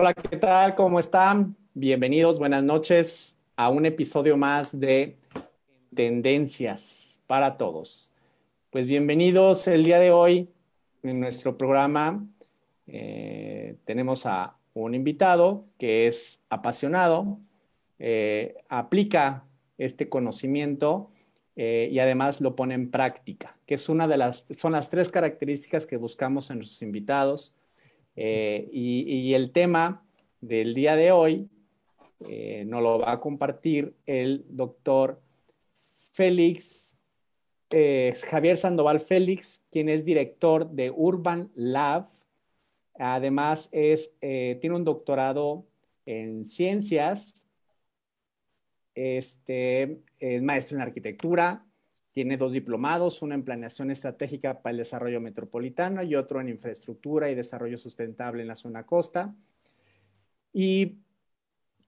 Hola, ¿qué tal? ¿Cómo están? Bienvenidos, buenas noches a un episodio más de Tendencias para Todos. Pues bienvenidos el día de hoy en nuestro programa. Eh, tenemos a un invitado que es apasionado, eh, aplica este conocimiento eh, y además lo pone en práctica, que es una de las, son las tres características que buscamos en nuestros invitados eh, y, el tema del día de hoy eh, nos lo va a compartir el doctor Félix, eh, Javier Sandoval Félix, quien es director de Urban Lab. Además, es, tiene un doctorado en ciencias, este, es maestro en arquitectura, tiene dos diplomados, uno en planeación estratégica para el desarrollo metropolitano y otro en infraestructura y desarrollo sustentable en la zona costa. Y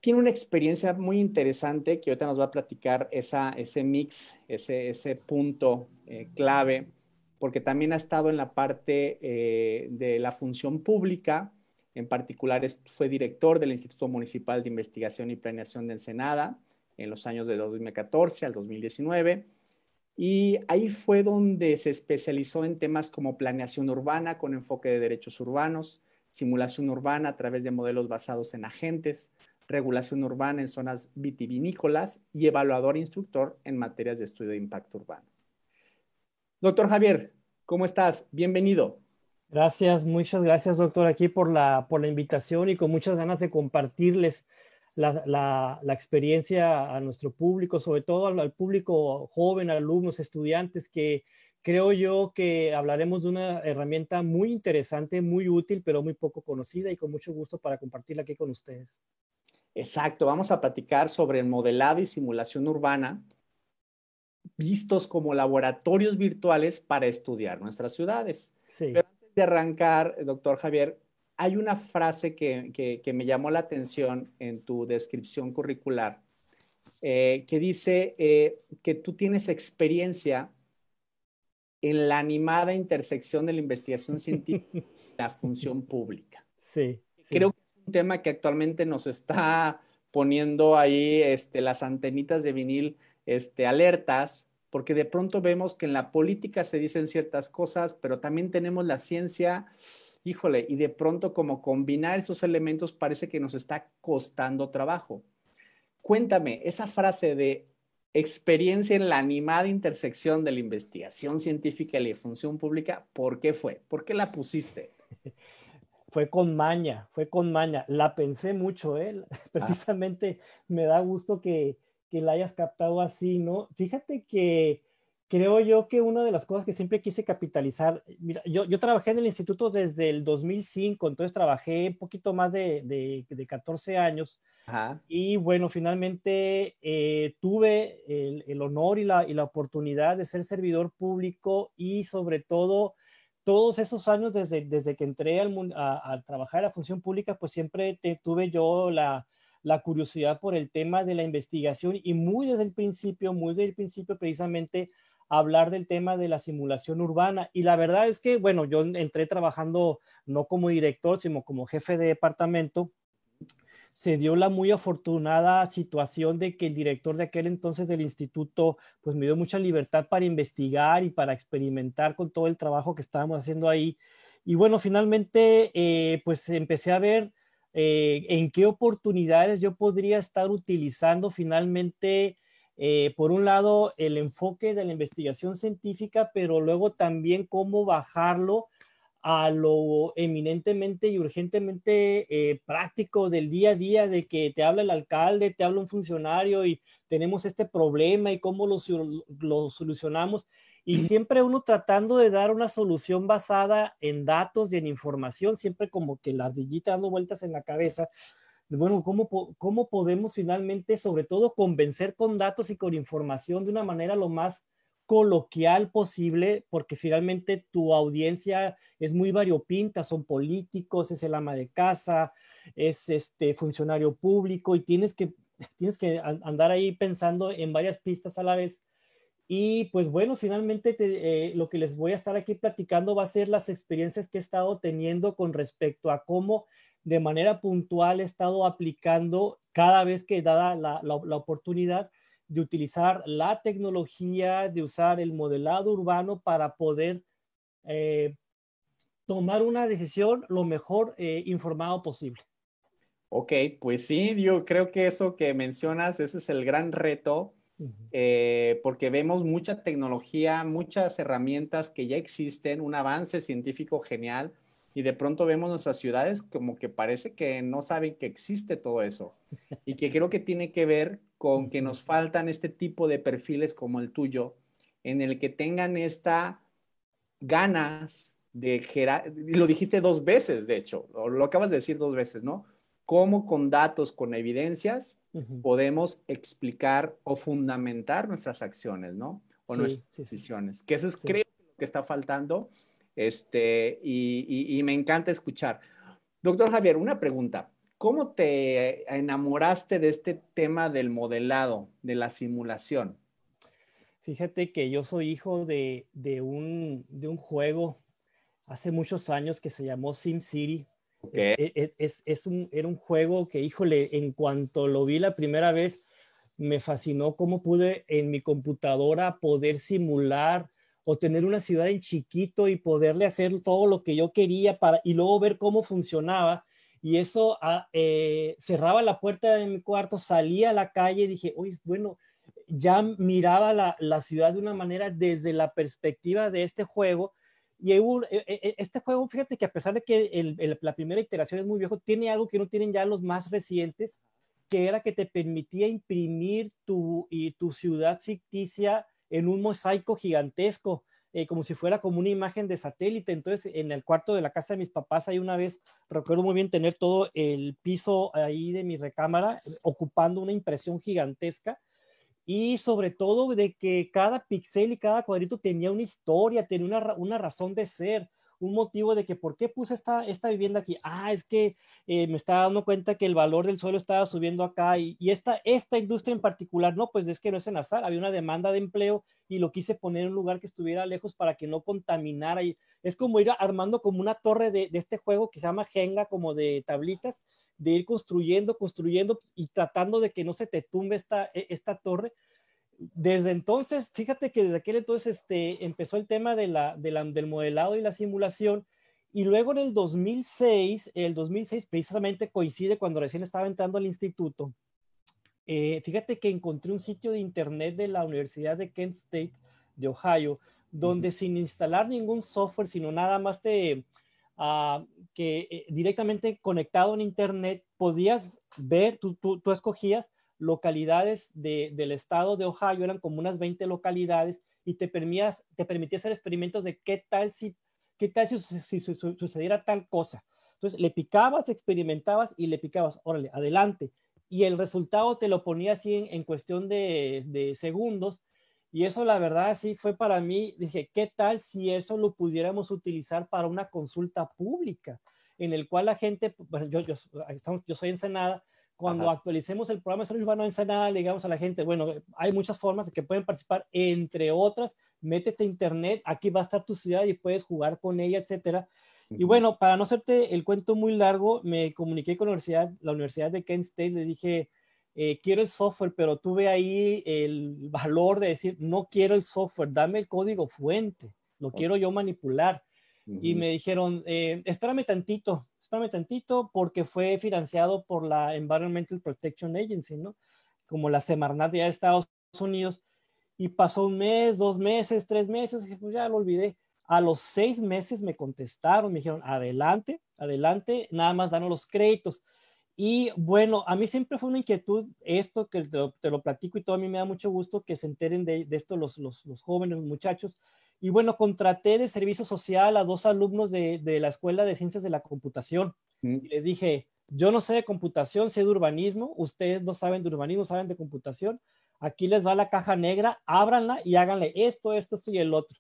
tiene una experiencia muy interesante que ahorita nos va a platicar ese mix, ese, punto eh, clave, porque también ha estado en la parte eh, de la función pública, en particular fue director del Instituto Municipal de Investigación y Planeación de Ensenada en los años de 2014 al 2019 y ahí fue donde se especializó en temas como planeación urbana con enfoque de derechos urbanos, simulación urbana a través de modelos basados en agentes, regulación urbana en zonas vitivinícolas y evaluador instructor en materias de estudio de impacto urbano. Doctor Javier, ¿cómo estás? Bienvenido. Gracias, muchas gracias doctor aquí por la, por la invitación y con muchas ganas de compartirles la, experiencia a nuestro público, sobre todo al, público joven, alumnos, estudiantes, que creo yo que hablaremos de una herramienta muy interesante, muy útil, pero muy poco conocida y con mucho gusto para compartirla aquí con ustedes. Exacto, vamos a platicar sobre el modelado y simulación urbana vistos como laboratorios virtuales para estudiar nuestras ciudades. Sí. Pero antes de arrancar, doctor Javier, hay una frase que, que, me llamó la atención en tu descripción curricular, eh, que dice eh, que tú tienes experiencia en la animada intersección de la investigación científica y la función pública. Sí, Creo que es un tema que actualmente nos está poniendo ahí este, las antenitas de vinil este, alertas, porque de pronto vemos que en la política se dicen ciertas cosas, pero también tenemos la ciencia híjole, y de pronto como combinar esos elementos parece que nos está costando trabajo. Cuéntame, esa frase de experiencia en la animada intersección de la investigación científica y la función pública, ¿por qué fue? ¿Por qué la pusiste? fue con maña, fue con maña. La pensé mucho, ¿eh? Ah. Precisamente me da gusto que, que, la hayas captado así, ¿no? Fíjate que creo yo que una de las cosas que siempre quise capitalizar, mira, yo, trabajé en el instituto desde el 2005, entonces trabajé un poquito más de, de, 14 años. Y bueno, finalmente eh, tuve el, el honor y la, y la, oportunidad de ser servidor público y sobre todo todos esos años desde, desde que entré al, a, a, trabajar en la función pública, pues siempre tuve yo la, la curiosidad por el tema de la investigación y muy desde el principio, muy desde el principio precisamente hablar del tema de la simulación urbana. Y la verdad es que, bueno, yo entré trabajando no como director, sino como jefe de departamento. Se dio la muy afortunada situación de que el director de aquel entonces del instituto, pues me dio mucha libertad para investigar y para experimentar con todo el trabajo que estábamos haciendo ahí. Y bueno, finalmente, eh, pues empecé a ver eh, en qué oportunidades yo podría estar utilizando finalmente eh, por un lado, el enfoque de la investigación científica, pero luego también cómo bajarlo a lo eminentemente y urgentemente eh, práctico del día a día, de que te habla el alcalde, te habla un funcionario y tenemos este problema y cómo lo, lo solucionamos. Y siempre uno tratando de dar una solución basada en datos y en información, siempre como que las ardillita dando vueltas en la cabeza, bueno, ¿cómo, ¿cómo podemos finalmente, sobre todo, convencer con datos y con información de una manera lo más coloquial posible, porque finalmente tu audiencia es muy variopinta, son políticos, es el ama de casa, es este funcionario público y tienes que, tienes que andar ahí pensando en varias pistas a la vez. Y pues bueno, finalmente eh, lo que les voy a estar aquí platicando va a ser las experiencias que he estado teniendo con respecto a cómo de manera puntual he estado aplicando cada vez que dada la, la, oportunidad de utilizar la tecnología, de usar el modelado urbano para poder eh, tomar una decisión lo mejor eh, informado posible. Ok, pues sí, yo creo que eso que mencionas, ese es el gran reto, eh, porque vemos mucha tecnología, muchas herramientas que ya existen, un avance científico genial, y de pronto vemos nuestras ciudades como que parece que no saben que existe todo eso y que creo que tiene que ver con que nos faltan este tipo de perfiles como el tuyo en el que tengan esta ganas de lo dijiste dos veces de hecho o lo acabas de decir dos veces no cómo con datos con evidencias podemos explicar o fundamentar nuestras acciones no o nuestras decisiones que eso es creo que está faltando este, y, me encanta escuchar. Doctor Javier, una pregunta. ¿Cómo te enamoraste de este tema del modelado, de la simulación? Fíjate que yo soy hijo de, de, un, juego hace muchos años que se llamó SimCity. City. un, era un juego que, híjole, en cuanto lo vi la primera vez, me fascinó cómo pude en mi computadora poder simular o tener una ciudad en chiquito y poderle hacer todo lo que yo quería para, y luego ver cómo funcionaba. Y eso ah, eh, cerraba la puerta de mi cuarto, salía a la calle y dije, oye, bueno, ya miraba la, ciudad de una manera desde la perspectiva de este juego. Y eh, eh, este juego, fíjate que a pesar de que el, la primera iteración es muy viejo, tiene algo que no tienen ya los más recientes, que era que te permitía imprimir tu, y tu ciudad ficticia en un mosaico gigantesco, eh, como si fuera como una imagen de satélite. Entonces, en el cuarto de la casa de mis papás, hay una vez, recuerdo muy bien tener todo el piso ahí de mi recámara ocupando una impresión gigantesca. Y sobre todo de que cada pixel y cada cuadrito tenía una historia, tenía una razón de ser un motivo de que por qué puse esta, esta vivienda aquí. Ah, es que eh, me estaba dando cuenta que el valor del suelo estaba subiendo acá y, y, esta, esta industria en particular, no, pues es que no es en azar, había una demanda de empleo y lo quise poner en un lugar que estuviera lejos para que no contaminara. Y es como ir armando como una torre de, este juego que se llama Jenga, como de tablitas, de ir construyendo, construyendo y tratando de que no se te tumbe esta, e, esta torre desde entonces, fíjate que desde aquel entonces este, empezó el tema de la, del modelado y la simulación. Y luego en el 2006, el 2006 precisamente coincide cuando recién estaba entrando al instituto. Eh, fíjate que encontré un sitio de internet de la Universidad de Kent State de Ohio, donde sin instalar ningún software, sino nada más te, ah, que eh, directamente conectado en internet, podías ver, tú, tú escogías localidades del estado de Ohio, eran como unas 20 localidades, y te, permitías, te permitía hacer experimentos de qué tal si, qué tal si, sucediera tal cosa. Entonces le picabas, experimentabas y le picabas, órale, adelante. Y el resultado te lo ponía así en, cuestión de, segundos. Y eso la verdad sí fue para mí, dije, ¿qué tal si eso lo pudiéramos utilizar para una consulta pública? En el cual la gente, bueno, yo, yo, yo soy Ensenada, cuando actualicemos el programa de no urbano en le digamos a la gente, bueno, hay muchas formas de que pueden participar, entre otras, métete a internet, aquí va a estar tu ciudad y puedes jugar con ella, etcétera. Y bueno, para no hacerte el cuento muy largo, me comuniqué con la universidad, la universidad de Kent State, le dije, eh, quiero el software, pero tuve ahí el valor de decir, no quiero el software, dame el código fuente, lo quiero yo manipular. Y me dijeron, eh, espérame tantito, espérame tantito, porque fue financiado por la Environmental Protection Agency, ¿no? Como la Semarnat de Estados Unidos. Y pasó un mes, dos meses, tres meses, pues ya lo olvidé. A los seis meses me contestaron, me dijeron, adelante, adelante, nada más danos los créditos. Y bueno, a mí siempre fue una inquietud esto, que te lo, platico y todo, a mí me da mucho gusto que se enteren de, esto los, los jóvenes, los muchachos, y bueno, contraté de servicio social a dos alumnos de, la Escuela de Ciencias de la Computación. Mm. Y les dije, yo no sé de computación, sé de urbanismo, ustedes no saben de urbanismo, saben de computación. Aquí les va la caja negra, ábranla y háganle esto, esto, esto y el otro.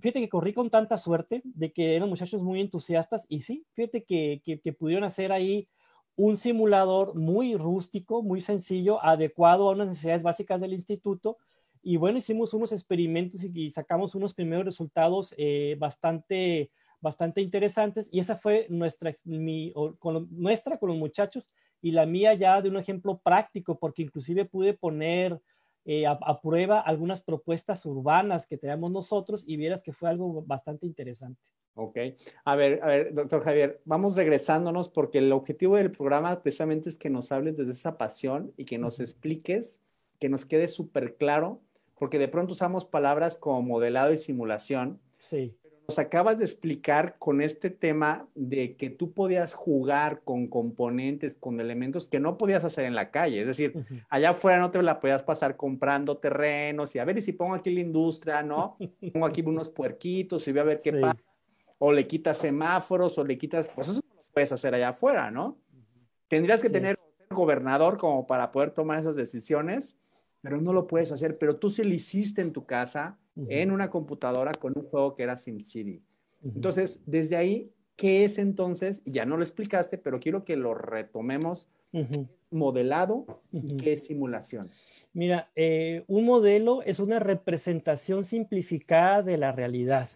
Fíjate que corrí con tanta suerte de que eran muchachos muy entusiastas y sí, fíjate que pudieron hacer ahí un simulador muy rústico, muy sencillo, adecuado a unas necesidades básicas del instituto y bueno, hicimos unos experimentos y, sacamos unos primeros resultados eh, bastante, bastante interesantes. Y esa fue nuestra, mi, con, nuestra con los muchachos y la mía ya de un ejemplo práctico, porque inclusive pude poner eh, a, prueba algunas propuestas urbanas que teníamos nosotros y vieras que fue algo bastante interesante. Ok, a ver, a ver, doctor Javier, vamos regresándonos porque el objetivo del programa precisamente es que nos hables desde esa pasión y que nos expliques, que nos quede súper claro porque de pronto usamos palabras como modelado y simulación. Sí. nos acabas de explicar con este tema de que tú podías jugar con componentes, con elementos que no podías hacer en la calle. Es decir, allá afuera no te la podías pasar comprando terrenos y a ver, y si pongo aquí la industria, ¿no? pongo aquí unos puerquitos y voy a ver qué pasa. O le quitas semáforos, o le quitas, pues eso no lo puedes hacer allá afuera, ¿no? Tendrías que tener un gobernador como para poder tomar esas decisiones pero no lo puedes hacer, pero tú sí lo hiciste en tu casa, en una computadora, con un juego que era SimCity. Entonces, desde ahí, ¿qué es entonces? ya no lo explicaste, pero quiero que lo retomemos. Modelado y qué es simulación. Mira, eh, un modelo es una representación simplificada de la realidad.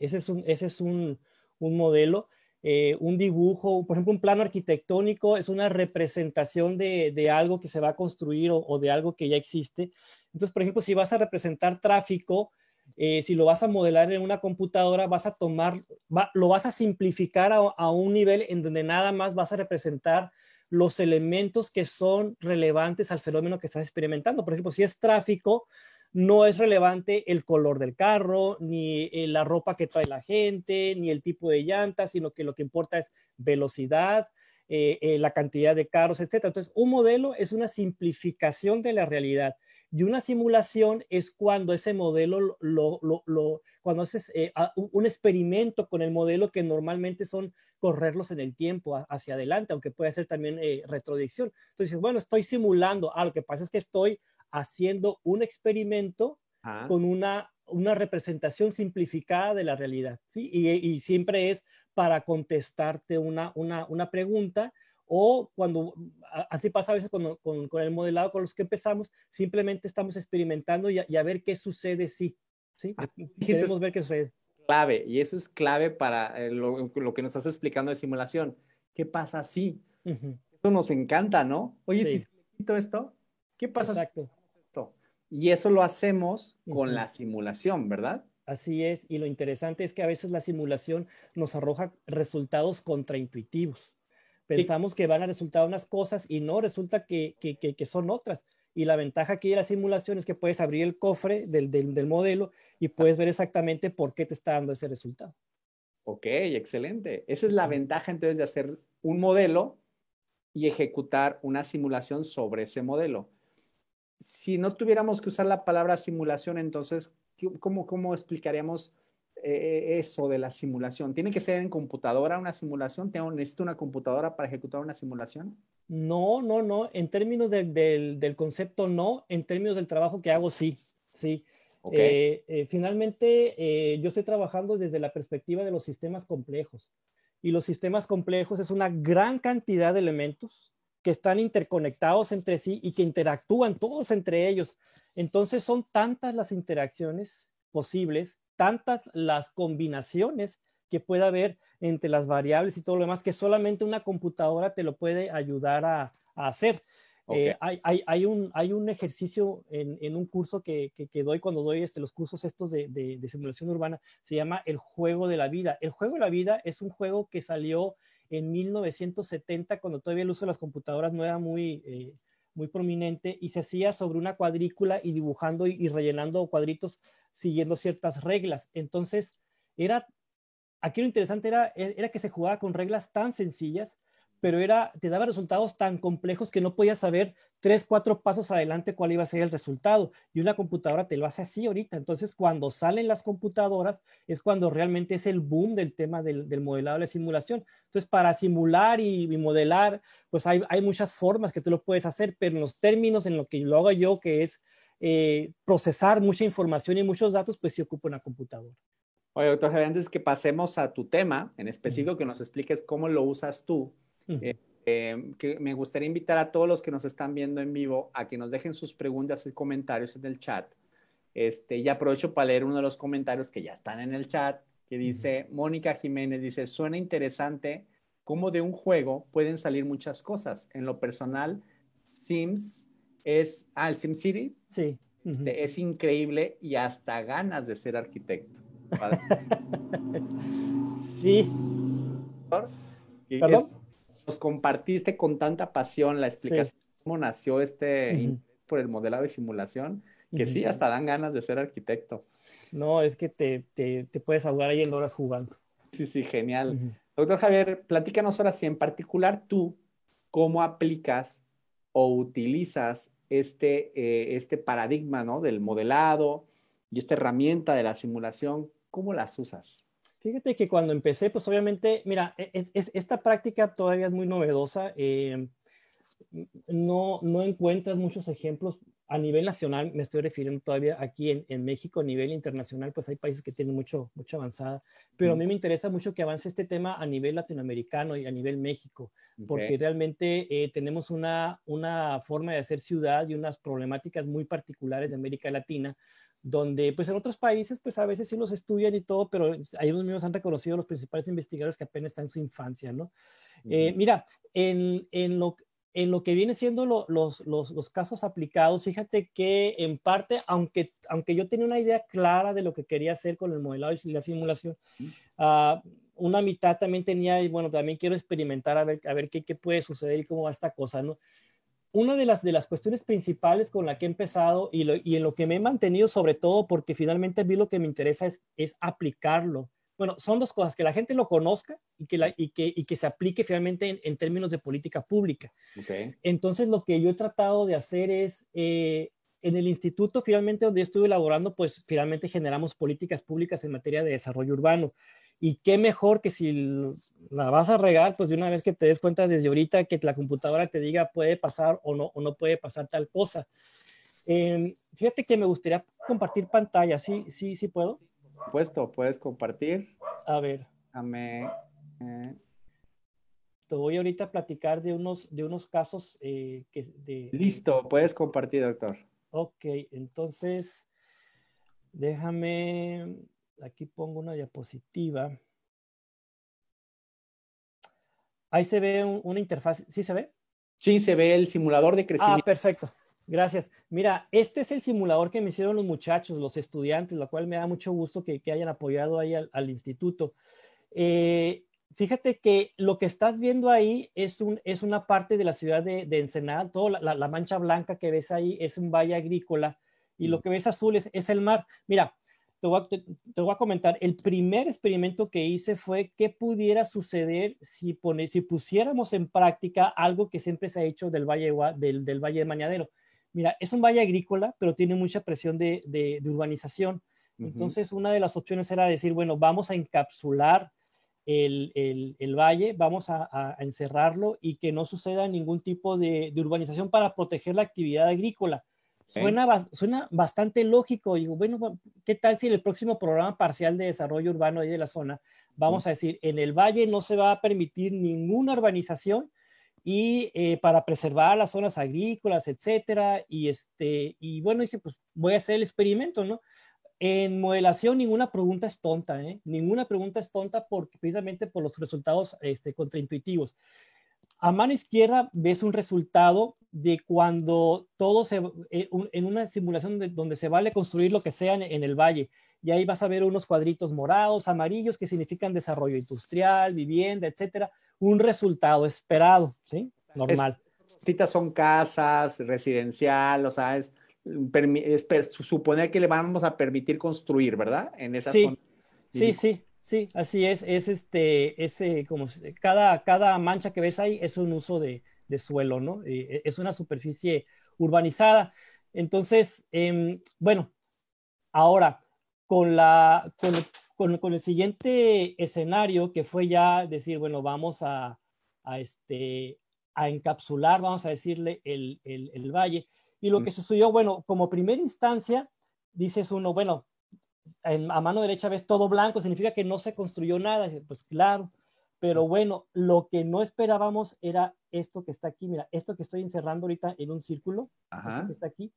ese es un, ese es un, un modelo. Eh, un dibujo, por ejemplo, un plano arquitectónico es una representación de, algo que se va a construir o, de algo que ya existe. Entonces, por ejemplo, si vas a representar tráfico, eh, si lo vas a modelar en una computadora, vas a tomar, lo vas a simplificar a, a un nivel en donde nada más vas a representar los elementos que son relevantes al fenómeno que estás experimentando. Por ejemplo, si es tráfico, no es relevante el color del carro, ni eh, la ropa que trae la gente, ni el tipo de llantas, sino que lo que importa es velocidad, eh, eh, la cantidad de carros, etc. Entonces, un modelo es una simplificación de la realidad. Y una simulación es cuando ese modelo, lo, cuando haces un experimento con el modelo que normalmente son correrlos en el tiempo hacia adelante, aunque puede ser también retrodicción. Entonces, bueno, estoy simulando, ah, lo que pasa es que estoy haciendo un experimento con una, una representación simplificada de la realidad, Y, siempre es para contestarte una, una, una pregunta o cuando, así pasa a veces con, con, con, el modelado con los que empezamos, simplemente estamos experimentando y a, ver qué sucede si, ¿sí? Ah, queremos ver qué sucede. Clave, y eso es clave para eh, lo, lo, que nos estás explicando de simulación. ¿Qué pasa si? Eso nos encanta, ¿no? Oye, si quito esto, ¿qué pasa? Exacto. Y eso lo hacemos con la simulación, ¿verdad? Así es, y lo interesante es que a veces la simulación nos arroja resultados contraintuitivos. Pensamos que van a resultar unas cosas y no, resulta que, son otras. Y la ventaja aquí de la simulación es que puedes abrir el cofre del, modelo y puedes ver exactamente por qué te está dando ese resultado. Ok, excelente. Esa es la ventaja entonces de hacer un modelo y ejecutar una simulación sobre ese modelo si no tuviéramos que usar la palabra simulación, entonces, ¿cómo, cómo explicaríamos eh, eso de la simulación? ¿Tiene que ser en computadora una simulación? ¿Tengo, ¿Necesito una computadora para ejecutar una simulación? No, no, no. En términos del, del, concepto, no. En términos del trabajo que hago, sí. Sí. Eh, eh, finalmente, yo estoy trabajando desde la perspectiva de los sistemas complejos. Y los sistemas complejos es una gran cantidad de elementos que están interconectados entre sí y que interactúan todos entre ellos. Entonces son tantas las interacciones posibles, tantas las combinaciones que puede haber entre las variables y todo lo demás que solamente una computadora te lo puede ayudar a, hacer. Eh, hay, un, ejercicio en, un curso que, doy cuando doy este, los cursos estos de, simulación urbana, se llama El Juego de la Vida. El Juego de la Vida es un juego que salió en 1970, cuando todavía el uso de las computadoras no era muy, eh, muy prominente, y se hacía sobre una cuadrícula y dibujando y, y rellenando cuadritos siguiendo ciertas reglas. Entonces, era, aquí lo interesante era, e, era que se jugaba con reglas tan sencillas pero era, te daba resultados tan complejos que no podías saber tres, cuatro pasos adelante cuál iba a ser el resultado. Y una computadora te lo hace así ahorita. Entonces, cuando salen las computadoras es cuando realmente es el boom del tema del, del modelado de la simulación. Entonces, para simular y, modelar, pues hay, hay, muchas formas que tú lo puedes hacer, pero en los términos en lo que lo hago yo, que es eh, procesar mucha información y muchos datos, pues sí ocupa una computadora. Oye, doctor Javier, antes que pasemos a tu tema en específico, que nos expliques cómo lo usas tú eh, que me gustaría invitar a todos los que nos están viendo en vivo a que nos dejen sus preguntas y comentarios en el chat. Este, y aprovecho para leer uno de los comentarios que ya están en el chat, que dice, Mónica Jiménez dice, suena interesante cómo de un juego pueden salir muchas cosas. En lo personal, Sims es, ah, el SimCity. Sí. Este, es increíble y hasta ganas de ser arquitecto. sí. ¿Perdón? nos compartiste con tanta pasión la explicación de cómo nació este por el modelado de simulación, que sí, hasta dan ganas de ser arquitecto. No, es que te, puedes ahogar ahí en horas jugando. Sí, sí, genial. Doctor Javier, platícanos ahora si en particular tú, ¿cómo aplicas o utilizas este, eh, este paradigma del modelado y esta herramienta de la simulación? ¿Cómo las usas? Fíjate que cuando empecé, pues obviamente, mira, e, es, esta práctica todavía es muy novedosa. Eh, no, encuentras muchos ejemplos a nivel nacional, me estoy refiriendo todavía aquí en, México, a nivel internacional, pues hay países que tienen mucho, mucho avanzada, pero a mí me interesa mucho que avance este tema a nivel latinoamericano y a nivel México, porque realmente eh, tenemos una, una forma de hacer ciudad y unas problemáticas muy particulares de América Latina, donde pues en otros países pues a veces sí los estudian y todo, pero ahí los mismos han reconocido los principales investigadores que apenas están en su infancia, ¿no? Eh, mira, en, en, lo, que viene siendo los, casos aplicados, fíjate que en parte, aunque, aunque yo tenía una idea clara de lo que quería hacer con el modelado y la simulación, ah, una mitad también tenía, y bueno, también quiero experimentar a ver, a ver qué, qué puede suceder y cómo va esta cosa, ¿no? una de las, de las cuestiones principales con la que he empezado y, en lo que me he mantenido sobre todo porque finalmente vi lo que me interesa es, aplicarlo. Bueno, son dos cosas, que la gente lo conozca y que, y que, se aplique finalmente en, términos de política pública. Entonces, lo que yo he tratado de hacer es, eh, en el instituto finalmente donde estuve elaborando, pues finalmente generamos políticas públicas en materia de desarrollo urbano. Y qué mejor que si la vas a regar, pues de una vez que te des cuenta desde ahorita que la computadora te diga puede pasar o no, o no puede pasar tal cosa. Em, fíjate que me gustaría compartir pantalla, ¿sí, sí, sí puedo? Puesto, puedes compartir. A ver. Dame. Eh. Te voy ahorita a platicar de unos, de unos casos eh, que... Listo, puedes compartir, doctor. Ok, entonces, déjame Aquí pongo una diapositiva. Ahí se ve una interfaz. ¿Sí se ve? Sí, se ve el simulador de ah, crecimiento. Ah, perfecto. Gracias. Mira, este es el simulador que me hicieron los muchachos, los estudiantes, lo cual me da mucho gusto que, hayan apoyado ahí al, instituto. Eh, fíjate que lo que estás viendo ahí es, una parte de la ciudad de, de Ensenada, toda la, mancha blanca que ves ahí es un valle agrícola y lo mm. que ves azul es el mar. Mira, te voy, a, comentar, el primer experimento que hice fue qué pudiera suceder si, si pusiéramos en práctica algo que siempre se ha hecho del Valle, del, valle de Mañadero. Mira, es un valle agrícola, pero tiene mucha presión de, urbanización. Entonces, una de las opciones era decir, bueno, vamos a encapsular el, valle, vamos a, encerrarlo y que no suceda ningún tipo de urbanización para proteger la actividad agrícola Suena, suena bastante lógico. Digo, bueno, ¿qué tal si en el próximo programa parcial de desarrollo urbano ahí de la zona vamos a decir, en el valle no se va a permitir ninguna urbanización y eh, para preservar las zonas agrícolas, etcétera, y este, y bueno, dije, pues voy a hacer el experimento, ¿no? En modelación ninguna pregunta es tonta, ¿eh? Ninguna pregunta es tonta porque precisamente por los resultados este, contraintuitivos a mano izquierda ves un resultado de cuando todo se, eh, en una simulación donde se vale construir lo que sea en, el valle. Y ahí vas a ver unos cuadritos morados, amarillos, que significan desarrollo industrial, vivienda, etcétera. Un resultado esperado, ¿sí? Normal. Citas son casas, residencial, o sea, es, suponer que le vamos a permitir construir, ¿verdad? En sí. Sí, sí, Sí, así es. Es este, ese, eh, como cada, cada mancha que ves ahí es un uso de, suelo, ¿no? Eh, es una superficie urbanizada. Entonces, em, bueno, ahora con, la, con, el siguiente escenario que fue ya decir, bueno, vamos a, este, a encapsular, vamos a decirle, el, valle. Y lo que sucedió, bueno, como primera instancia, dices uno, bueno, a mano derecha ves todo blanco, significa que no se construyó nada. Pues claro, pero bueno, lo que no esperábamos era esto que está aquí. Mira, esto que estoy encerrando ahorita en un círculo, está aquí.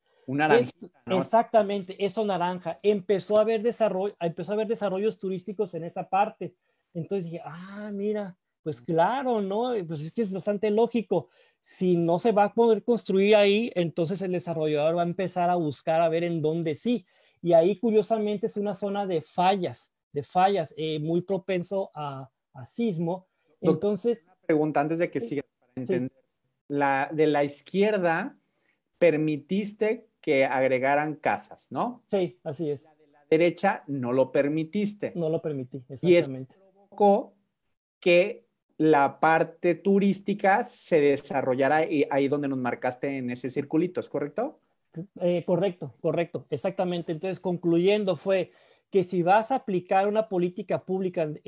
Exactamente, eso naranja. Empezó a, haber desarrollo, empezó a haber desarrollos turísticos en esa parte. Entonces dije, ah, mira, pues claro, ¿no? Pues es que es bastante lógico. Si no se va a poder construir ahí, entonces el desarrollador va a empezar a buscar a ver en dónde sí. Y ahí curiosamente es una zona de fallas, de fallas, eh, muy propenso a, sismo. Entonces... Una pregunta antes de que siga para entender. La, de la izquierda, permitiste que agregaran casas, ¿no? Sí, así es. La de la derecha no lo permitiste. No lo permití, exactamente. Y eso provocó que la parte turística se desarrollara ahí donde nos marcaste en ese circulito, ¿es correcto? Eh, correcto, correcto, exactamente. Entonces, concluyendo fue que si vas a aplicar una política pública en,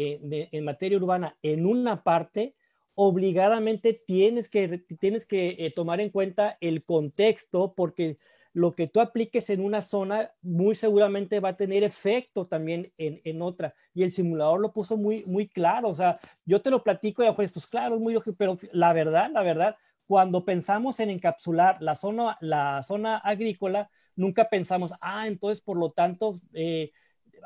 eh, materia urbana en una parte, obligadamente tienes que, tienes que eh, tomar en cuenta el contexto porque lo que tú apliques en una zona muy seguramente va a tener efecto también en, otra. Y el simulador lo puso muy, muy claro. O sea, yo te lo platico y pues, pues claro, es muy ojo pero la verdad, la verdad, cuando pensamos en encapsular la zona, la zona agrícola, nunca pensamos, ah, entonces por lo tanto eh,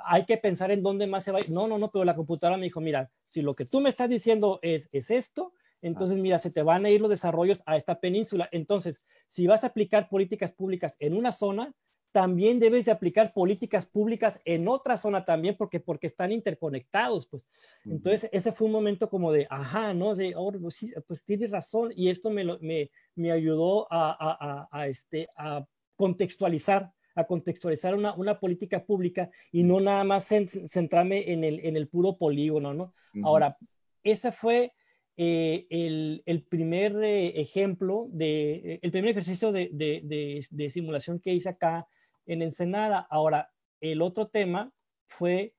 hay que pensar en dónde más se va. No, no, no, pero la computadora me dijo, mira, si lo que tú me estás diciendo es, es esto, entonces, ah. mira, se te van a ir los desarrollos a esta península. Entonces, si vas a aplicar políticas públicas en una zona, también debes de aplicar políticas públicas en otra zona también, porque, porque están interconectados, pues. Entonces, ese fue un momento como de, ajá, ¿no? De, oh, pues, pues, tienes razón, y esto me, me, me ayudó a, a, este, a contextualizar, a contextualizar una, una política pública y no nada más centrarme en el, en el puro polígono, ¿no? Ahora, ese fue... Eh, el, el, primer eh, ejemplo de, el primer ejercicio de, de simulación que hice acá en Ensenada. Ahora, el otro tema fue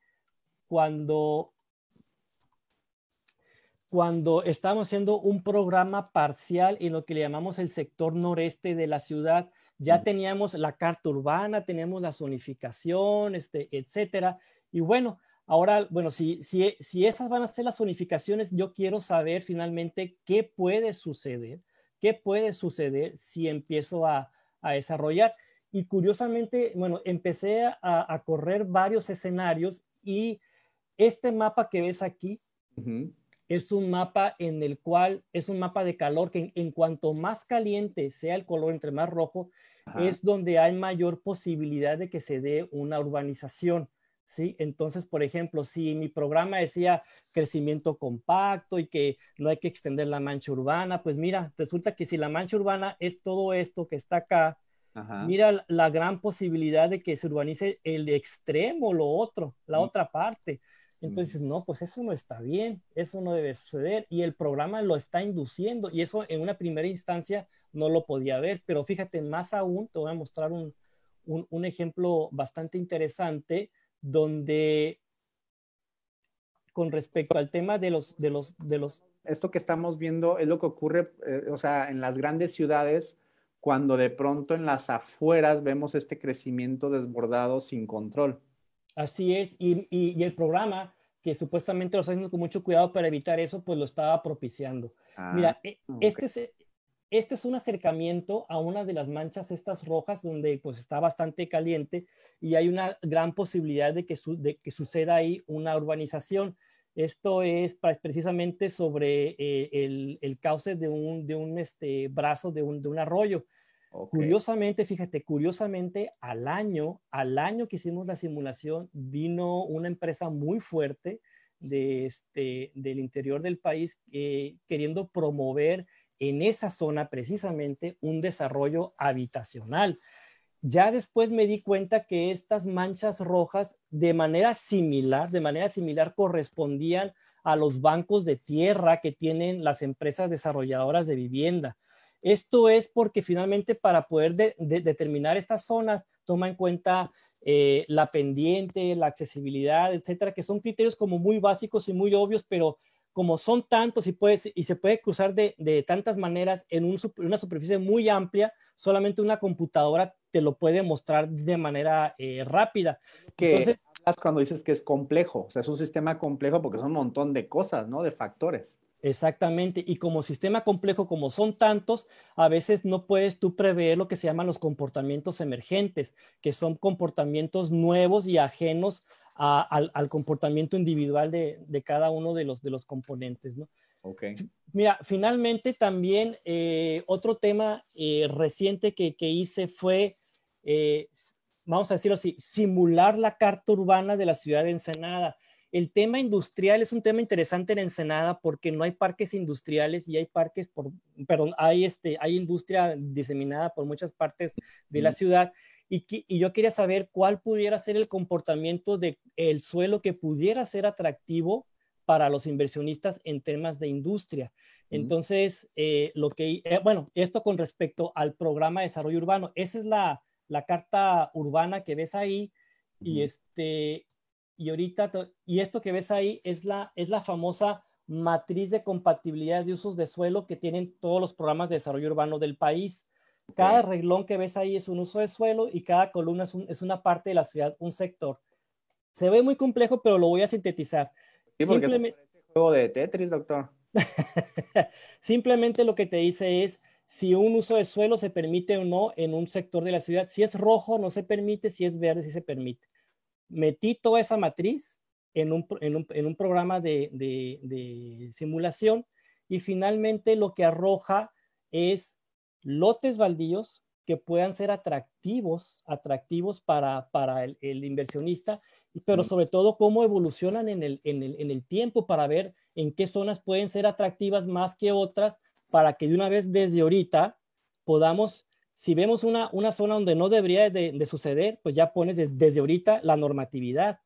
cuando, cuando estábamos haciendo un programa parcial en lo que le llamamos el sector noreste de la ciudad. Ya teníamos la carta urbana, tenemos la zonificación, este, etcétera. Y bueno, Ahora, bueno, si, esas van a ser las zonificaciones, yo quiero saber finalmente qué puede suceder, qué puede suceder si empiezo a, a desarrollar y curiosamente, bueno, empecé a, correr varios escenarios y este mapa que ves aquí es un mapa en el cual es un mapa de calor que en, cuanto más caliente sea el color, entre más rojo, es donde hay mayor posibilidad de que se dé una urbanización. ¿Sí? Entonces, por ejemplo, si mi programa decía crecimiento compacto y que no hay que extender la mancha urbana, pues mira, resulta que si la mancha urbana es todo esto que está acá, mira la gran posibilidad de que se urbanice el extremo, lo otro, la mm. otra parte. Entonces, no, pues eso no está bien, eso no debe suceder y el programa lo está induciendo y eso en una primera instancia no lo podía ver, pero fíjate, más aún te voy a mostrar un, ejemplo bastante interesante donde con respecto al tema de los, de los, de los... Esto que estamos viendo es lo que ocurre, eh, o sea, en las grandes ciudades, cuando de pronto en las afueras vemos este crecimiento desbordado sin control. Así es, y, y, el programa que supuestamente lo está haciendo con mucho cuidado para evitar eso, pues lo estaba propiciando. Ah, Mira, e, este es, este es un acercamiento a una de las manchas estas rojas donde pues está bastante caliente y hay una gran posibilidad de que, de que suceda ahí una urbanización. Esto es precisamente sobre eh, el, cauce de un, este, brazo, de un, arroyo. Curiosamente, fíjate, curiosamente al año, que hicimos la simulación, vino una empresa muy fuerte este, del interior del país eh, queriendo promover en esa zona precisamente un desarrollo habitacional ya después me di cuenta que estas manchas rojas de manera similar, de manera similar correspondían a los bancos de tierra que tienen las empresas desarrolladoras de vivienda. Esto es porque finalmente para poder determinar estas zonas toma en cuenta eh, la pendiente, la accesibilidad, etcétera, que son criterios como muy básicos y muy obvios, pero como son tantos y, se puede cruzar de, tantas maneras en una superficie muy amplia, solamente una computadora te lo puede mostrar de manera eh, rápida. Entonces, cuando dices que es complejo, o sea, es un sistema complejo porque son un montón de cosas, ¿no? De factores. Exactamente, y como sistema complejo, como son tantos, a veces no puedes tú prever lo que se llaman los comportamientos emergentes, que son comportamientos nuevos y ajenos al, comportamiento individual de, cada uno de los, de los componentes, ¿no? Mira, finalmente también eh, otro tema eh, reciente que, hice fue, eh, vamos a decirlo así, simular la carta urbana de la ciudad de Ensenada. El tema industrial es un tema interesante en Ensenada porque no hay parques industriales y hay parques, por, perdón, hay, este, hay industria diseminada por muchas partes de la ciudad. Y, y, yo quería saber cuál pudiera ser el comportamiento del el suelo que pudiera ser atractivo para los inversionistas en temas de industria. Entonces, eh, lo que, eh, bueno, esto con respecto al programa de desarrollo urbano, esa es la, carta urbana que ves ahí y este, y ahorita, y esto que ves ahí es la, es la famosa matriz de compatibilidad de usos de suelo que tienen todos los programas de desarrollo urbano del país. Cada reglón que ves ahí es un uso de suelo y cada columna es, es una parte de la ciudad, un sector. Se ve muy complejo, pero lo voy a sintetizar. Simplemente... juego de Tetris, doctor. Simplemente lo que te dice es si un uso de suelo se permite o no en un sector de la ciudad. Si es rojo, no se permite, si es verde, sí se permite. Metí toda esa matriz en un, programa de simulación y finalmente lo que arroja es lotes baldíos que puedan ser atractivos, atractivos para, el, inversionista, pero sobre todo cómo evolucionan en el, en, el, tiempo para ver en qué zonas pueden ser atractivas más que otras para que de una vez desde ahorita podamos, si vemos una, zona donde no debería de, suceder, pues ya pones desde, ahorita la normatividad.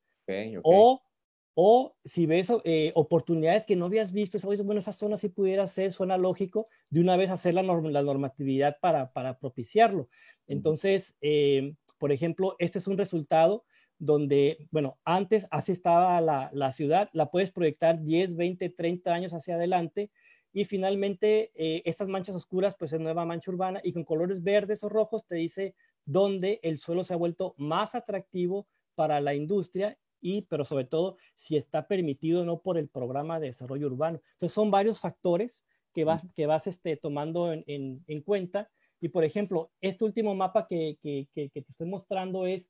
O si ves eh, oportunidades que no habías visto, sabes, bueno, esa zona sí pudiera ser, suena lógico, de una vez hacer la, normatividad para, propiciarlo. Entonces, eh, por ejemplo, este es un resultado donde, bueno, antes así estaba la, ciudad, la puedes proyectar 10, 20, 30 años hacia adelante y finalmente eh, estas manchas oscuras pues es nueva mancha urbana y con colores verdes o rojos te dice dónde el suelo se ha vuelto más atractivo para la industria y, pero sobre todo, si está permitido o no por el programa de desarrollo urbano. Entonces, son varios factores que vas, que vas este, tomando en, en, cuenta. Y, por ejemplo, este último mapa que, que, que te estoy mostrando es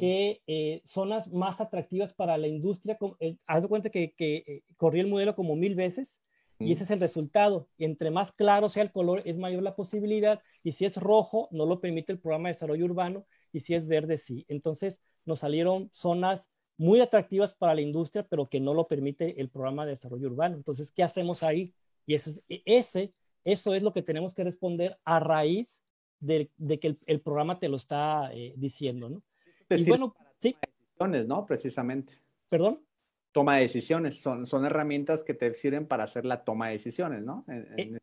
que eh, zonas más atractivas para la industria, eh, haz de cuenta que, eh, corrí el modelo como mil veces y ese es el resultado. Entre más claro sea el color, es mayor la posibilidad. Y si es rojo, no lo permite el programa de desarrollo urbano. Y si es verde, sí. Entonces, nos salieron zonas muy atractivas para la industria, pero que no lo permite el programa de desarrollo urbano. Entonces, ¿qué hacemos ahí? Y ese, e, ese eso es lo que tenemos que responder a raíz de, de que el, programa te lo está eh, diciendo, ¿no? y bueno, sí. Decisiones, ¿no? Precisamente. ¿Perdón? Toma de decisiones, son, son herramientas que te sirven para hacer la toma de decisiones, ¿no? E, este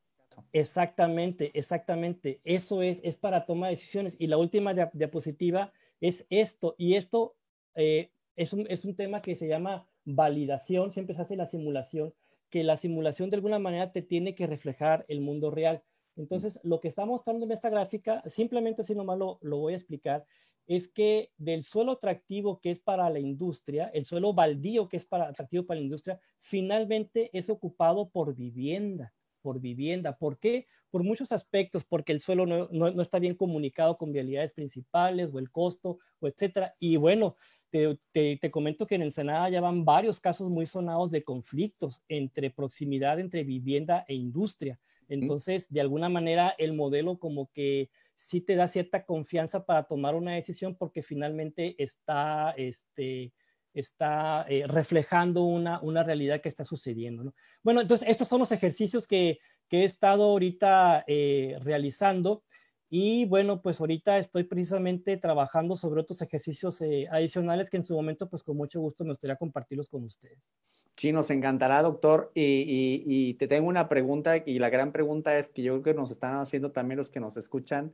exactamente, exactamente. Eso es, es para toma de decisiones. Y la última diapositiva es esto, y esto eh, es un, tema que se llama validación, siempre se hace la simulación, que la simulación de alguna manera te tiene que reflejar el mundo real. Entonces, mm. lo que está mostrando en esta gráfica, simplemente así nomás lo, voy a explicar, es que del suelo atractivo que es para la industria, el suelo baldío que es para, atractivo para la industria, finalmente es ocupado por vivienda, por vivienda. ¿Por qué? Por muchos aspectos, porque el suelo no, no está bien comunicado con vialidades principales o el costo, o etcétera. Y bueno, te, te, comento que en Ensenada ya van varios casos muy sonados de conflictos entre proximidad entre vivienda e industria. Entonces, de alguna manera, el modelo como que sí te da cierta confianza para tomar una decisión porque finalmente está, este, eh, reflejando una, realidad que está sucediendo. Bueno, entonces, estos son los ejercicios que, he estado ahorita eh, realizando. Y bueno, pues ahorita estoy precisamente trabajando sobre otros ejercicios eh, adicionales que en su momento, pues con mucho gusto me gustaría compartirlos con ustedes. Sí, nos encantará, doctor. Y, te tengo una pregunta, y la gran pregunta es que yo creo que nos están haciendo también los que nos escuchan.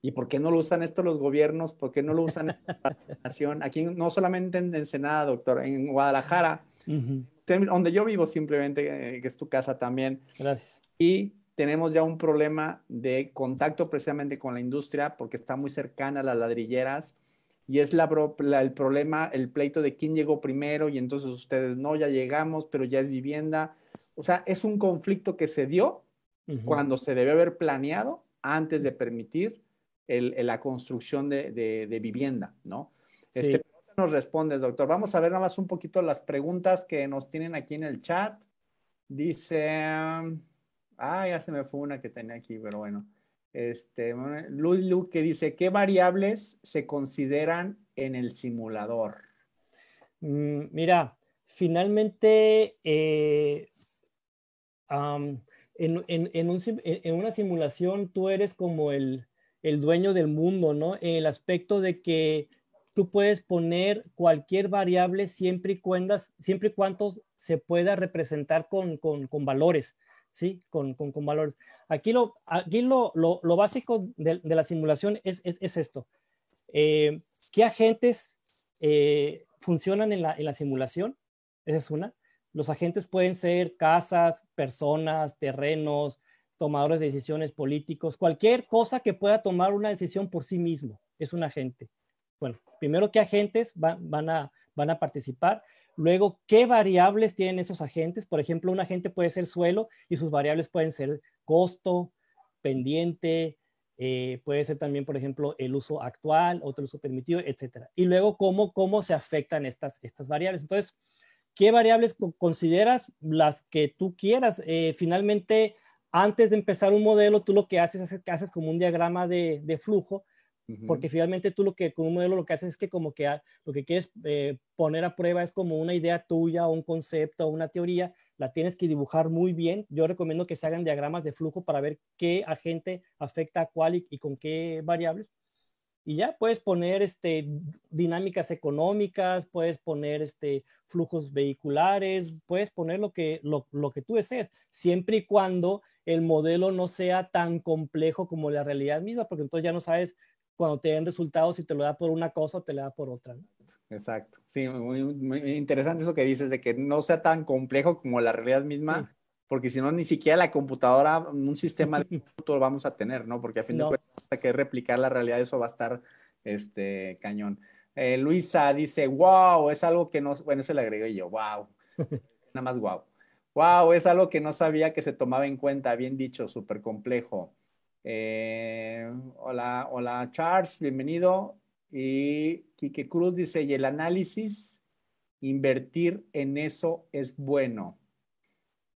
¿Y por qué no lo usan esto los gobiernos? ¿Por qué no lo usan la nación? Aquí, no solamente en Ensenada, doctor, en Guadalajara, donde yo vivo simplemente, eh, que es tu casa también. Gracias. Y tenemos ya un problema de contacto precisamente con la industria porque está muy cercana a las ladrilleras y es la, el problema, el pleito de quién llegó primero y entonces ustedes no, ya llegamos, pero ya es vivienda. O sea, es un conflicto que se dio cuando se debe haber planeado antes de permitir la construcción de, vivienda, ¿no? Este, sí. Este, nos respondes, doctor? Vamos a ver nada más un poquito las preguntas que nos tienen aquí en el chat. Dice... Ah, ya se me fue una que tenía aquí, pero bueno. Este, Luis que dice, ¿qué variables se consideran en el simulador? Mm, mira, finalmente, eh, en, una simulación tú eres como el, el dueño del mundo, ¿no? El aspecto de que tú puedes poner cualquier variable siempre y, siempre y cuando se pueda representar con, con valores. ¿sí? Con, valores. Aquí lo, aquí lo, básico de, la simulación es, esto. Eh, ¿Qué agentes eh, funcionan en la, simulación? Esa es una. Los agentes pueden ser casas, personas, terrenos, tomadores de decisiones políticos, cualquier cosa que pueda tomar una decisión por sí mismo es un agente. Bueno, primero qué agentes van, van, a, van a participar. Luego, ¿qué variables tienen esos agentes? Por ejemplo, un agente puede ser suelo y sus variables pueden ser costo, pendiente, eh, puede ser también, por ejemplo, el uso actual, otro uso permitido, etcétera. Y luego, ¿cómo, cómo se afectan estas, estas variables? Entonces, ¿qué variables consideras las que tú quieras? Eh, finalmente, antes de empezar un modelo, tú lo que haces es que haces como un diagrama de flujo porque finalmente tú lo que con un modelo lo que haces es que como que ah, lo que quieres eh, poner a prueba es como una idea tuya o un concepto o una teoría, la tienes que dibujar muy bien. Yo recomiendo que se hagan diagramas de flujo para ver qué agente afecta a cuál y, y con qué variables. Y ya puedes poner este, dinámicas económicas, puedes poner este, flujos vehiculares, puedes poner lo que, lo, lo que tú desees, siempre y cuando el modelo no sea tan complejo como la realidad misma, porque entonces ya no sabes cuando te den resultados, si te lo da por una cosa o te lo da por otra. Exacto. Sí, muy, interesante eso que dices, de que no sea tan complejo como la realidad misma, porque si no, ni siquiera la computadora, un sistema de futuro vamos a tener, ¿no? Porque a fin de cuentas, hasta que replicar la realidad, eso va a estar este, cañón. Eh, Luisa dice, wow, es algo que no, bueno, se le agregó yo, wow, nada más wow. Wow, es algo que no sabía que se tomaba en cuenta, bien dicho, súper complejo. Eh, hola, hola Charles, bienvenido. Y Quique Cruz dice, y el análisis, invertir en eso es bueno.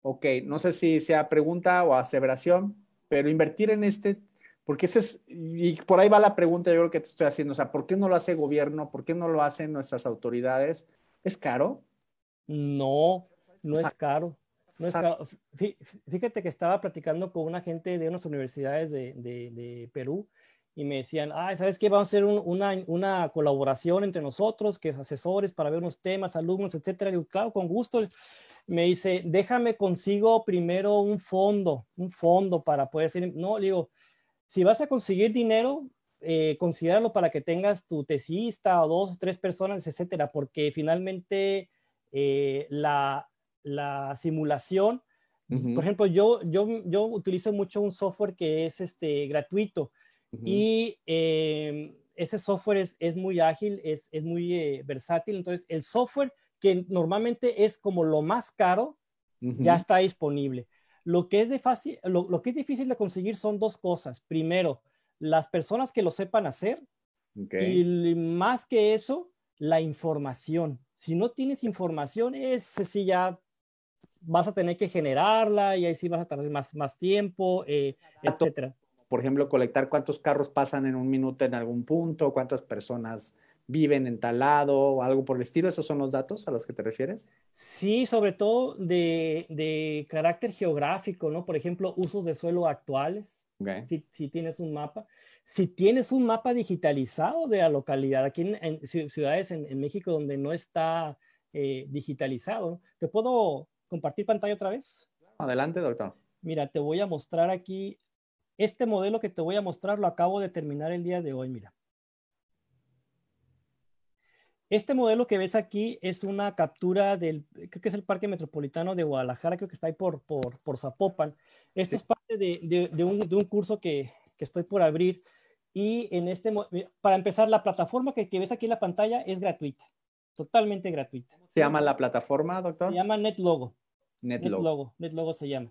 Ok, no sé si sea pregunta o aseveración, pero invertir en este, porque ese es, y por ahí va la pregunta yo creo que te estoy haciendo, o sea, ¿por qué no lo hace gobierno? ¿Por qué no lo hacen nuestras autoridades? ¿Es caro? No, no es caro fíjate que estaba platicando con una gente de unas universidades de, Perú y me decían, ah, ¿sabes qué? Vamos a hacer una, una, colaboración entre nosotros, que es asesores para ver unos temas, alumnos, etcétera. Y claro, con gusto. Me dice, déjame consigo primero un fondo, un fondo para poder decir, no, digo, si vas a conseguir dinero, eh, considéralo para que tengas tu tesista o dos, tres personas, etcétera, porque finalmente eh, la, la simulación. Por ejemplo, yo, yo, yo utilizo mucho un software que es este, gratuito y eh, ese software es, es, muy ágil, es, es muy eh, versátil. Entonces, el software que normalmente es como lo más caro, ya está disponible. Lo que, es de fácil, lo, que es difícil de conseguir son dos cosas. Primero, las personas que lo sepan hacer. Y más que eso, la información. Si no tienes información, es si ya vas a tener que generarla y ahí sí vas a tardar más, más tiempo, eh, ah, etcétera. Por ejemplo, colectar cuántos carros pasan en un minuto en algún punto, cuántas personas viven en tal lado o algo por el estilo. ¿Esos son los datos a los que te refieres? Sí, sobre todo de, de carácter geográfico, ¿no? Por ejemplo, usos de suelo actuales, si, si, tienes un mapa. Si tienes un mapa digitalizado de la localidad, aquí en, ciudades en, México donde no está eh, digitalizado, te puedo compartir pantalla otra vez? Adelante, doctor. Mira, te voy a mostrar aquí, este modelo que te voy a mostrar lo acabo de terminar el día de hoy, mira. Este modelo que ves aquí es una captura del, creo que es el Parque Metropolitano de Guadalajara, creo que está ahí por, por, por Zapopan. Esto es parte de, de, de, un, de un, curso que, que, estoy por abrir. Y en este, para empezar, la plataforma que, que ves aquí en la pantalla es gratuita, totalmente gratuita. ¿Se llama la plataforma, doctor? Se llama NetLogo. NetLogo. NetLogo, se llama.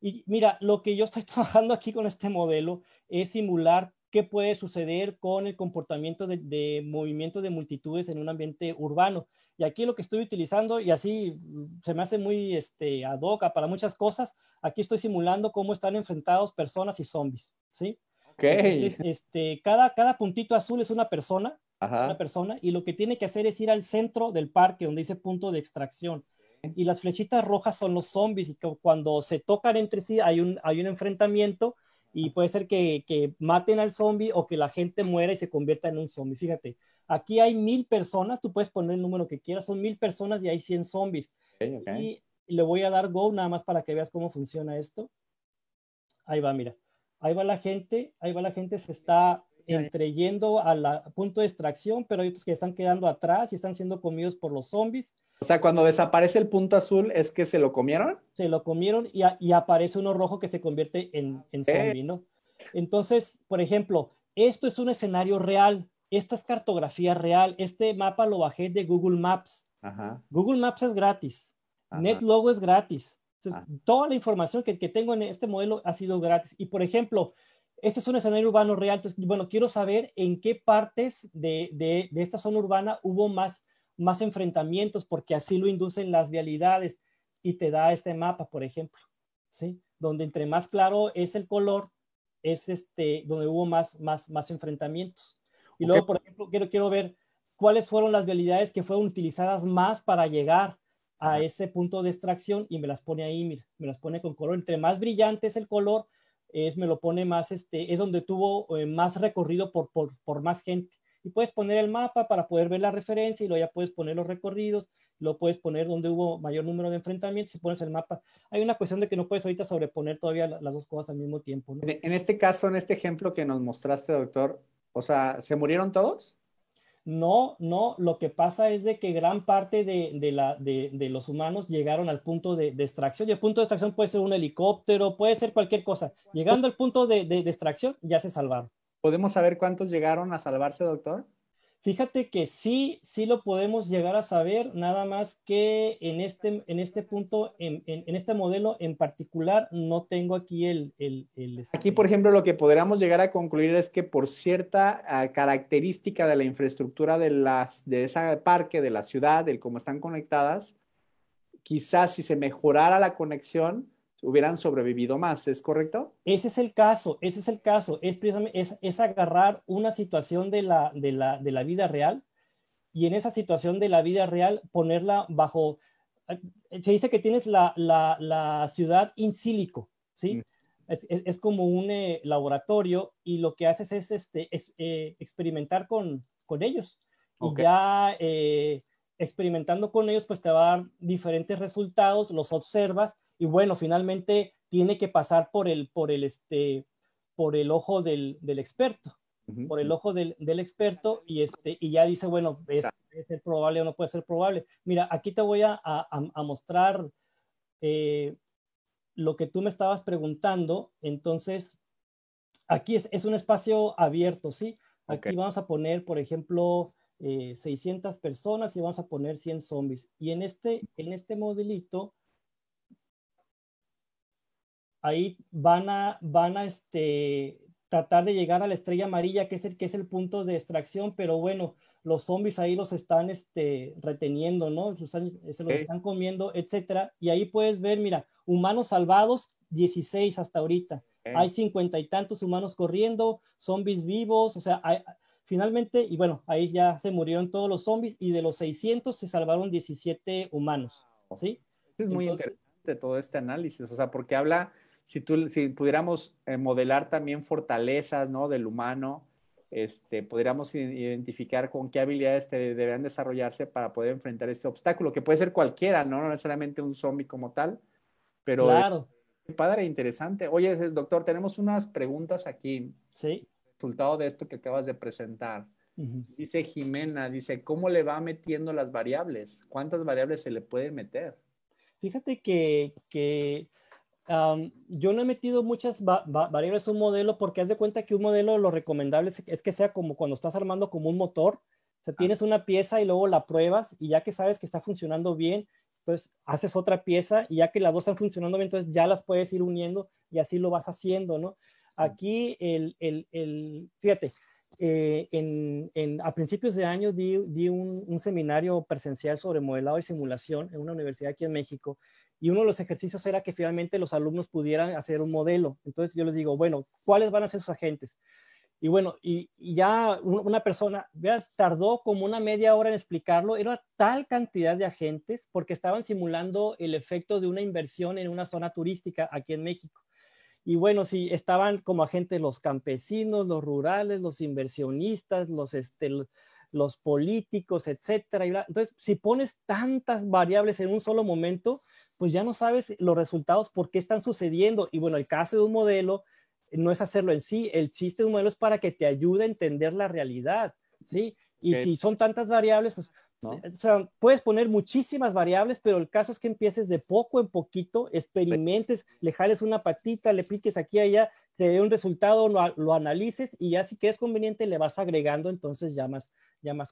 Y mira, lo que yo estoy trabajando aquí con este modelo es simular qué puede suceder con el comportamiento de, movimiento de multitudes en un ambiente urbano. Y aquí lo que estoy utilizando, y así mm, se me hace muy este, ad hoc para muchas cosas, aquí estoy simulando cómo están enfrentados personas y zombies, ¿sí? Okay. este, cada, cada puntito azul es una persona, es una persona, y lo que tiene que hacer es ir al centro del parque, donde dice punto de extracción y las flechitas rojas son los zombies, y cuando se tocan entre sí hay un, hay un enfrentamiento y puede ser que, que maten al zombie o que la gente muera y se convierta en un zombie. Fíjate, aquí hay mil personas, tú puedes poner el número que quieras, son mil personas y hay 100 zombies. Y le voy a dar go nada más para que veas cómo funciona esto. Ahí va, mira. Ahí va la gente, ahí va la gente, se está entre yendo al punto de extracción, pero hay otros que están quedando atrás y están siendo comidos por los zombies. O sea, cuando desaparece el punto azul, ¿es que se lo comieron? Se lo comieron y, aparece uno rojo que se convierte en, en zombie, ¿no? Entonces, por ejemplo, esto es un escenario real, esta es cartografía real, este mapa lo bajé de Google Maps. Google Maps es gratis, NetLogo es gratis. Ah. toda la información que, que, tengo en este modelo ha sido gratis. Y por ejemplo, este es un escenario urbano real, entonces, bueno, quiero saber en qué partes de, de, esta zona urbana hubo más, más enfrentamientos, porque así lo inducen las vialidades y te da este mapa, por ejemplo, ¿sí? Donde entre más claro es el color, es este, donde hubo más, más, más enfrentamientos. Y luego, por ejemplo, quiero, quiero ver cuáles fueron las vialidades que fueron utilizadas más para llegar a ese punto de extracción y me las pone ahí, mira, me las pone con color. Entre más brillante es el color, es, me lo pone más, este, es donde tuvo eh, más recorrido por, más gente. Y puedes poner el mapa para poder ver la referencia y luego ya puedes poner los recorridos, lo puedes poner donde hubo mayor número de enfrentamientos y pones el mapa. Hay una cuestión de que no puedes ahorita sobreponer todavía las dos cosas al mismo tiempo. En este caso, en este ejemplo que nos mostraste, doctor, o sea, ¿se murieron todos? No, no, lo que pasa es de que gran parte de, de los humanos llegaron al punto de, extracción y el punto de extracción puede ser un helicóptero, puede ser cualquier cosa. Llegando al punto de, extracción ya se salvaron. ¿Podemos saber cuántos llegaron a salvarse, doctor? Fíjate que sí, sí lo podemos llegar a saber, nada más que en este, este punto, en, este modelo en particular, no tengo aquí el, este, Aquí, por ejemplo, lo que podríamos llegar a concluir es que por cierta ah, característica de la infraestructura de, las, de ese parque, de la ciudad, del cómo están conectadas, quizás si se mejorara la conexión, hubieran sobrevivido más, ¿es correcto? Ese es el caso, ese es el caso, es, es, agarrar una situación de la, de, la, de la vida real y en esa situación de la vida real ponerla bajo, eh, se dice que tienes la, la, la ciudad in silico, ¿sí? Mm. Es, es, como un eh, laboratorio y lo que haces es, este, es, eh, experimentar con, con ellos. Y ya experimentando con ellos, pues te va a dar diferentes resultados, los observas y bueno, finalmente tiene que pasar por el, por el, este, por el ojo del, del experto, por el ojo del, del, experto y, este, y ya dice, bueno, puede ser probable o no puede ser probable. Mira, aquí te voy a, mostrar eh, lo que tú me estabas preguntando. Entonces, aquí es, un espacio abierto, ¿sí? Aquí vamos a poner, por ejemplo, 600 eh, personas y vamos a poner 100 zombies. Y en este, en este modelito ahí van a, van a este, tratar de llegar a la estrella amarilla, que es el, que es el punto de extracción, pero bueno, los zombies ahí los están este, reteniendo, ¿no? Se, los están comiendo, etcétera. Y ahí puedes ver, mira, humanos salvados, 16 hasta ahorita. Hay cincuenta y tantos humanos corriendo, zombies vivos, o sea, finalmente, y bueno, ahí ya se murieron todos los zombies y de los 600 se salvaron 17 humanos, ¿sí? Es muy interesante todo este análisis, o sea, porque habla si, tú, si pudiéramos eh, modelar también fortalezas ¿no? del humano, este, pudiéramos identificar con qué habilidades deberían desarrollarse para poder enfrentar este obstáculo, que puede ser cualquiera, no, necesariamente un zombie como tal, pero eh, claro. padre, interesante. Oye, doctor, tenemos unas preguntas aquí. Sí. Resultado de esto que acabas de presentar. Dice Jimena, dice, ¿cómo le va metiendo las variables? ¿Cuántas variables se le puede meter? Fíjate que, que yo no he metido muchas variables en un modelo porque haz de cuenta que un modelo lo recomendable es, que sea como cuando estás armando como un motor. O sea, ah. tienes una pieza y luego la pruebas y ya que sabes que está funcionando bien, pues haces otra pieza y ya que las dos están funcionando bien, entonces ya las puedes ir uniendo y así lo vas haciendo, ¿no? Mm. Aquí el, el, el fíjate, eh, en, a principios de año di, un, un, seminario presencial sobre modelado y simulación en una universidad aquí en México y uno de los ejercicios era que finalmente los alumnos pudieran hacer un modelo. Entonces yo les digo, bueno, ¿cuáles van a ser sus agentes? Y bueno, y, ya una persona, veas, tardó como una media hora en explicarlo, era tal cantidad de agentes porque estaban simulando el efecto de una inversión en una zona turística aquí en México. Y bueno, si estaban como agentes los campesinos, los rurales, los inversionistas, los, este, los políticos, etcétera. Entonces, si pones tantas variables en un solo momento, pues ya no sabes los resultados, por qué están sucediendo. Y bueno, el caso de un modelo no es hacerlo en sí, el chiste de un modelo es para que te ayude a entender la realidad, ¿sí? Y si son tantas variables, pues O sea, puedes poner muchísimas variables, pero el caso es que empieces de poco en poquito, experimentes, le jales una patita, le piques aquí y allá te dé un resultado, lo, analices y ya si que es conveniente le vas agregando entonces ya más,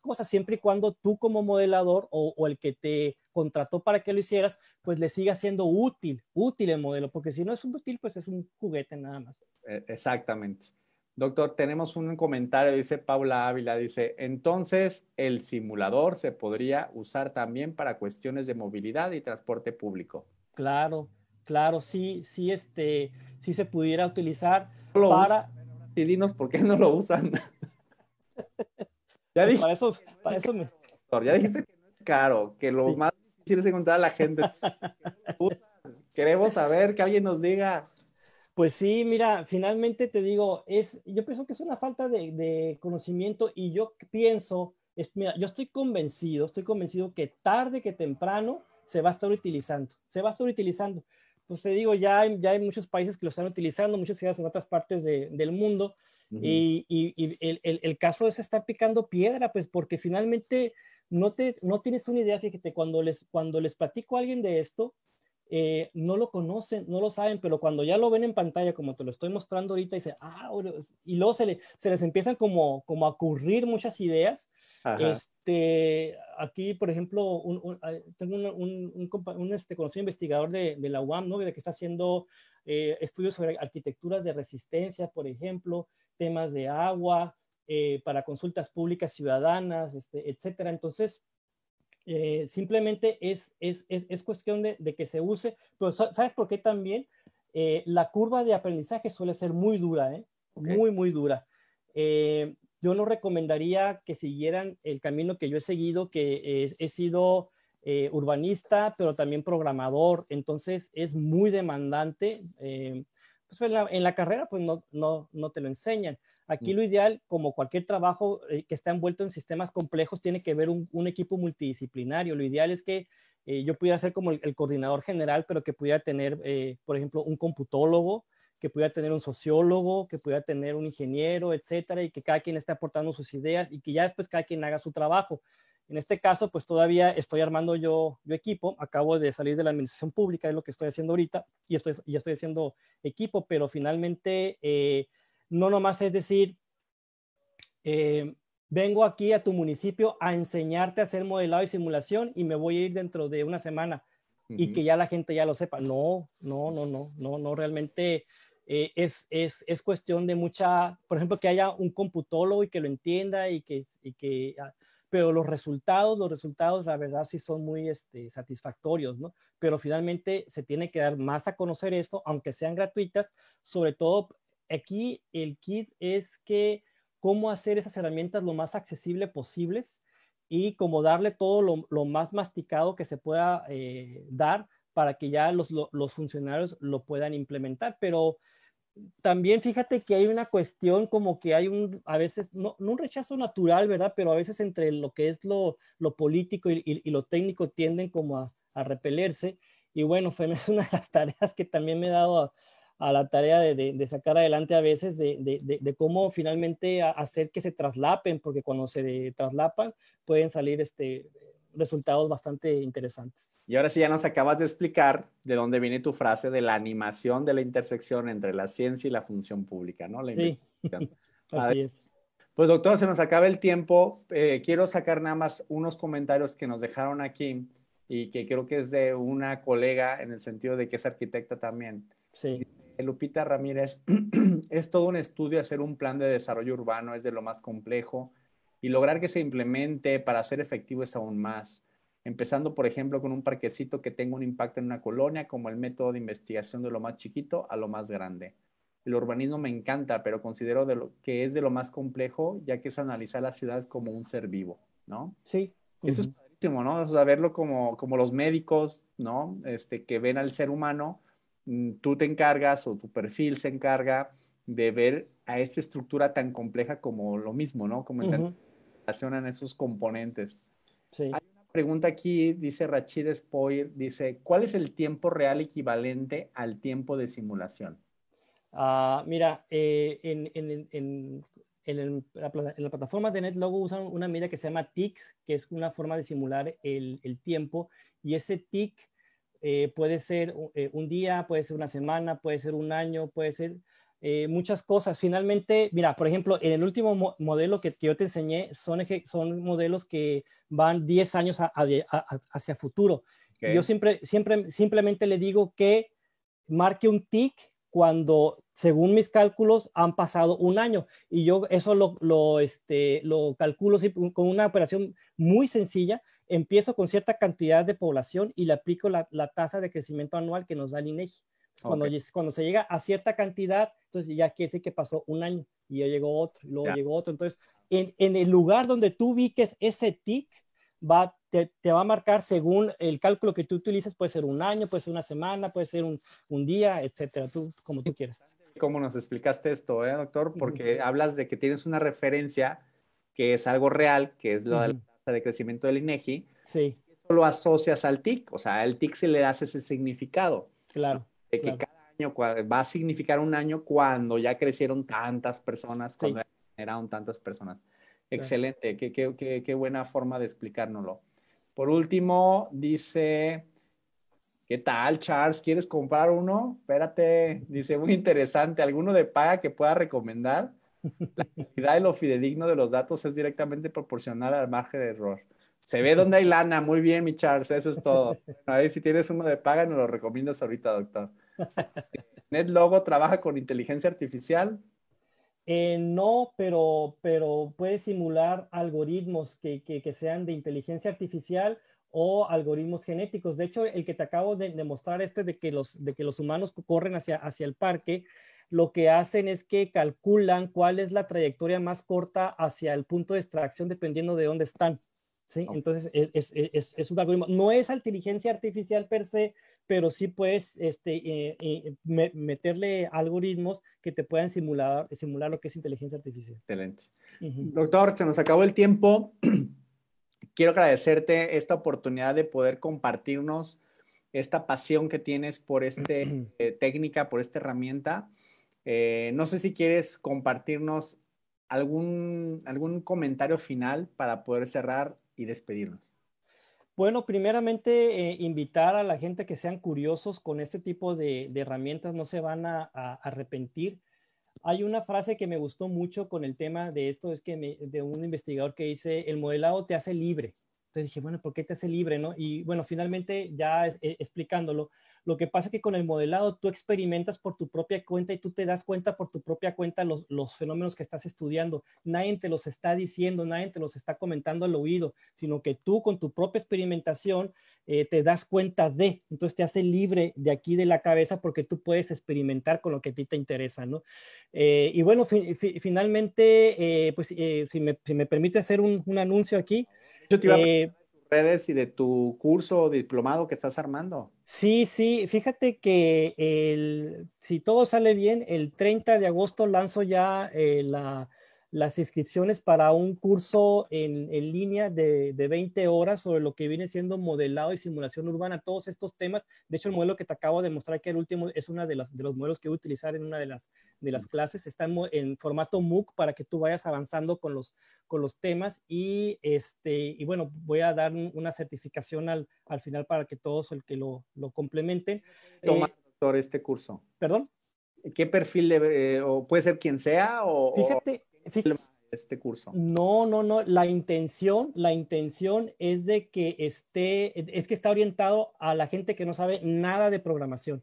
cosas, siempre y cuando tú como modelador o, o, el que te contrató para que lo hicieras, pues le siga siendo útil, útil el modelo, porque si no es un útil, pues es un juguete nada más. E, exactamente. Doctor, tenemos un comentario, dice Paula Ávila, dice, entonces el simulador se podría usar también para cuestiones de movilidad y transporte público. Claro, Claro, sí, sí, este, sí se pudiera utilizar para. Y dinos por qué no lo usan. ya pues dije, para eso, para eso me... Ya dijiste que caro, que lo más difícil es encontrar a la gente. Queremos saber que alguien nos diga. Pues sí, mira, finalmente te digo, es, yo pienso que es una falta de, de conocimiento y yo pienso, mira, yo estoy convencido, estoy convencido que tarde que temprano se va a estar utilizando, se va a estar utilizando pues te digo, ya hay, ya hay muchos países que lo están utilizando, muchas ciudades en otras partes del mundo. Y, el, caso es estar picando piedra, pues porque finalmente no, te, no tienes una idea, fíjate, cuando les, cuando les platico a alguien de esto, eh, no lo conocen, no lo saben, pero cuando ya lo ven en pantalla, como te lo estoy mostrando ahorita, dice, ah, y luego se, les empiezan como, como a ocurrir muchas ideas este, aquí, por ejemplo, tengo un, este, conocido investigador de, la UAM, ¿no? que está haciendo eh, estudios sobre arquitecturas de resistencia, por ejemplo, temas de agua, eh, para consultas públicas ciudadanas, este, etcétera. Entonces, eh, simplemente es, es, es, cuestión de, que se use, pero ¿sabes por qué también? la curva de aprendizaje suele ser muy dura, ¿eh? muy, muy dura. Eh, yo no recomendaría que siguieran el camino que yo he seguido, que he sido eh, urbanista, pero también programador, entonces es muy demandante. Eh, pues, en, la, carrera pues no, te lo enseñan. Aquí mm. lo ideal, como cualquier trabajo eh, que está envuelto en sistemas complejos, tiene que ver un, equipo multidisciplinario. Lo ideal es que yo pudiera ser como el coordinador general, pero que pudiera tener, por ejemplo, un computólogo, que pudiera tener un sociólogo, que pudiera tener un ingeniero, etcétera, y que cada quien esté aportando sus ideas y que ya después cada quien haga su trabajo. En este caso, pues todavía estoy armando yo, yo equipo, acabo de salir de la administración pública, es lo que estoy haciendo ahorita, y estoy, ya estoy haciendo equipo, pero finalmente eh, no nomás es decir, eh, vengo aquí a tu municipio a enseñarte a hacer modelado y simulación y me voy a ir dentro de una semana y que ya la gente ya lo sepa. No, no, no, no, no, no, realmente eh, es, cuestión de mucha, por ejemplo, que haya un computólogo y que lo entienda y que, ah, pero los resultados, los resultados, la verdad, sí son muy este, satisfactorios, ¿no? Pero finalmente se tiene que dar más a conocer esto, aunque sean gratuitas, sobre todo aquí el kit es que cómo hacer esas herramientas lo más accesible posibles y cómo darle todo lo, más masticado que se pueda eh, dar para que ya los, los funcionarios lo puedan implementar. Pero también fíjate que hay una cuestión como que hay un, a veces, no, un rechazo natural, ¿verdad? Pero a veces entre lo que es lo, lo político y, y, lo técnico tienden como a, a repelerse. Y bueno, fue es una de las tareas que también me he dado a, la tarea de, de, de, sacar adelante a veces de, de cómo finalmente hacer que se traslapen, porque cuando se traslapan pueden salir este, resultados bastante interesantes. Y ahora sí ya nos acabas de explicar de dónde viene tu frase de la animación de la intersección entre la ciencia y la función pública, ¿no? sí, así es. Pues doctor, se nos acaba el tiempo. Eh, quiero sacar nada más unos comentarios que nos dejaron aquí y que creo que es de una colega en el sentido de que es arquitecta también. Sí. Lupita Ramírez, es todo un estudio hacer un plan de desarrollo urbano, es de lo más complejo y lograr que se implemente para ser efectivo es aún más. Empezando, por ejemplo, con un parquecito que tenga un impacto en una colonia, como el método de investigación de lo más chiquito a lo más grande. El urbanismo me encanta, pero considero de lo, que es de lo más complejo, ya que es analizar la ciudad como un ser vivo, ¿no? Sí. Eso es padrísimo, ¿no? O sea, verlo como, como los médicos, ¿no? Este, que ven al ser humano, mm, tú te encargas o tu perfil se encarga de ver a esta estructura tan compleja como lo mismo, ¿no? Como uh relacionan esos componentes. Sí. Hay una pregunta aquí, dice Rachid Spoir, dice, ¿cuál es el tiempo real equivalente al tiempo de simulación? mira, en, la, plataforma de NetLogo usan una medida que se llama TICS, que es una forma de simular el, tiempo, y ese TIC eh, puede ser eh, un día, puede ser una semana, puede ser un año, puede ser eh, muchas cosas. Finalmente, mira, por ejemplo, en el último modelo que, que, yo te enseñé, son, son modelos que van 10 años hacia futuro. Yo siempre, siempre, simplemente le digo que marque un tick cuando, según mis cálculos, han pasado un año. Y yo eso lo, lo, este, calculo con una operación muy sencilla. Empiezo con cierta cantidad de población y le aplico la, la tasa de crecimiento anual que nos da el INEGI. Cuando, cuando se llega a cierta cantidad, entonces ya quiere decir que pasó un año y ya llegó otro, luego llegó otro. Entonces, en, en, el lugar donde tú ubiques ese TIC, va, te, va a marcar según el cálculo que tú utilices, puede ser un año, puede ser una semana, puede ser un, un día, etcétera, tú, como tú quieras. ¿Cómo nos explicaste esto, eh, doctor? Porque hablas de que tienes una referencia que es algo real, que es lo de la tasa de crecimiento del INEGI. E sí. Eso lo asocias al TIC, o sea, al TIC se le das ese significado. Claro que cada año va a significar un año cuando ya crecieron tantas personas, cuando ya generaron tantas personas. Excelente, qué, buena forma de explicárnoslo. Por último, dice, ¿qué tal, Charles? ¿Quieres comprar uno? Espérate, dice, muy interesante, ¿alguno de paga que pueda recomendar? La calidad de lo fidedigno de los datos es directamente proporcional al margen de error. Se ve donde hay lana. Muy bien, mi Charles, eso es todo. A ver si tienes uno de paga, nos lo recomiendas ahorita, doctor. ¿Netlogo trabaja con inteligencia artificial? Eh, no, pero, pero puede simular algoritmos que, sean de inteligencia artificial o algoritmos genéticos. De hecho, el que te acabo de, mostrar, este de que los, de que los humanos corren hacia, hacia el parque, lo que hacen es que calculan cuál es la trayectoria más corta hacia el punto de extracción dependiendo de dónde están. Entonces, e, e, es, un algoritmo. No es inteligencia artificial per se, pero sí puedes este, eh, eh, meterle algoritmos que te puedan simular, lo que es inteligencia artificial. Excelente. Doctor, se nos acabó el tiempo. Quiero agradecerte esta oportunidad de poder compartirnos esta pasión que tienes por esta eh, técnica, por esta herramienta. no sé si quieres compartirnos algún, algún comentario final para poder cerrar y despedirnos? Bueno, primeramente eh, invitar a la gente que sean curiosos con este tipo de, herramientas, no se van a, arrepentir. Hay una frase que me gustó mucho con el tema de esto, es que de un investigador que dice, el modelado te hace libre. Entonces dije, bueno, ¿por qué te hace libre? ¿no? Y bueno, finalmente ya eh, explicándolo, lo que pasa es que con el modelado tú experimentas por tu propia cuenta y tú te das cuenta por tu propia cuenta los, los fenómenos que estás estudiando. Nadie te los está diciendo, nadie te los está comentando al oído, sino que tú con tu propia experimentación eh, te das cuenta de, entonces te hace libre de aquí de la cabeza porque tú puedes experimentar con lo que a ti te interesa, ¿no? Eh, y bueno, finalmente, pues si me, si, me, permite hacer un, un anuncio aquí, yo te iba eh, tus redes y de tu curso diplomado que estás armando. Sí, sí, fíjate que el, si todo sale bien, el 30 de agosto lanzo ya eh, la, las inscripciones para un curso en, línea de, 20 horas sobre lo que viene siendo modelado y simulación urbana, todos estos temas. De hecho, el modelo que te acabo de mostrar, que el último es uno de, de los modelos que voy a utilizar en una de las, de las clases, está en, formato MOOC para que tú vayas avanzando con los, con los temas y, este, y bueno, voy a dar una certificación al, final para que todos el que lo, lo complementen. Toma, eh, doctor, este curso. ¿Perdón? ¿Qué perfil eh, puede ser quien sea? Fíjate, este curso. No, no, no. La intención, la intención es de que esté, es que está orientado a la gente que no sabe nada de programación.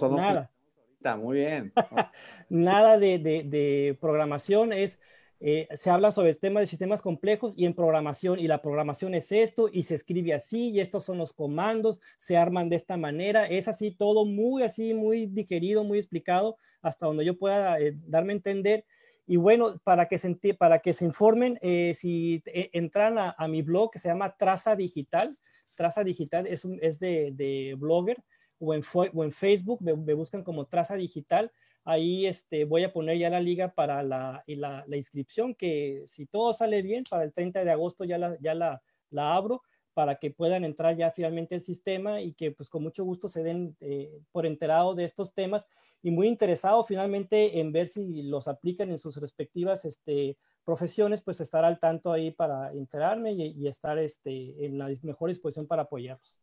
nada. Está muy bien. nada de, programación es. Eh, se habla sobre temas de sistemas complejos y en programación, y la programación es esto, y se escribe así, y estos son los comandos, se arman de esta manera, es así todo muy así, muy digerido, muy explicado, hasta donde yo pueda eh, darme a entender, y bueno, para que se, para que se informen, eh, si e-, entran a, mi blog que se llama Traza Digital, Traza Digital es, de, blogger o en, Facebook me, buscan como Traza Digital. Ahí este, voy a poner ya la liga para la, inscripción, que si todo sale bien, para el 30 de agosto ya la, ya la, abro para que puedan entrar ya finalmente el sistema y que pues con mucho gusto se den eh, por enterado de estos temas y muy interesado finalmente en ver si los aplican en sus respectivas este, profesiones, pues estar al tanto ahí para enterarme y, estar este, en la mejor disposición para apoyarlos.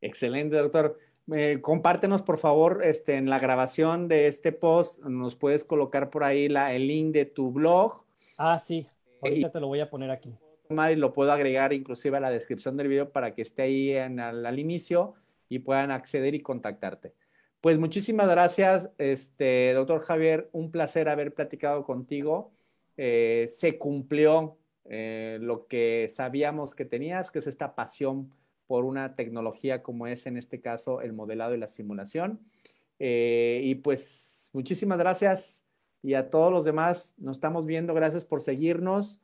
Excelente, doctor. Eh, compártenos, por favor, este, en la grabación de este post, nos puedes colocar por ahí la, el link de tu blog. Ah, sí, eh, ahorita te lo voy a poner aquí. Y lo puedo agregar inclusive a la descripción del video para que esté ahí al inicio y puedan acceder y contactarte. Pues muchísimas gracias, este, doctor Javier. Un placer haber platicado contigo. Eh, se cumplió eh, lo que sabíamos que tenías, que es esta pasión por una tecnología como es en este caso el modelado y la simulación. Eh, y pues muchísimas gracias y a todos los demás nos estamos viendo. Gracias por seguirnos.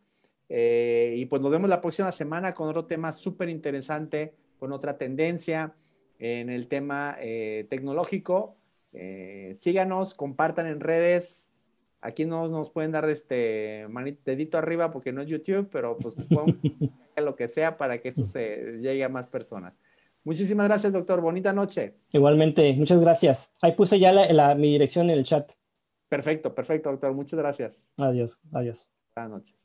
y pues nos vemos la próxima semana con otro tema súper interesante, con otra tendencia en el tema eh, tecnológico. Eh, síganos, compartan en redes. Aquí no nos pueden dar este manito, dedito arriba porque no es YouTube, pero pues lo que sea para que eso se llegue a más personas. Muchísimas gracias, doctor. Bonita noche. Igualmente, muchas gracias. Ahí puse ya mi dirección en el chat. Perfecto, perfecto, doctor. Muchas gracias. Adiós, adiós. Buenas noches.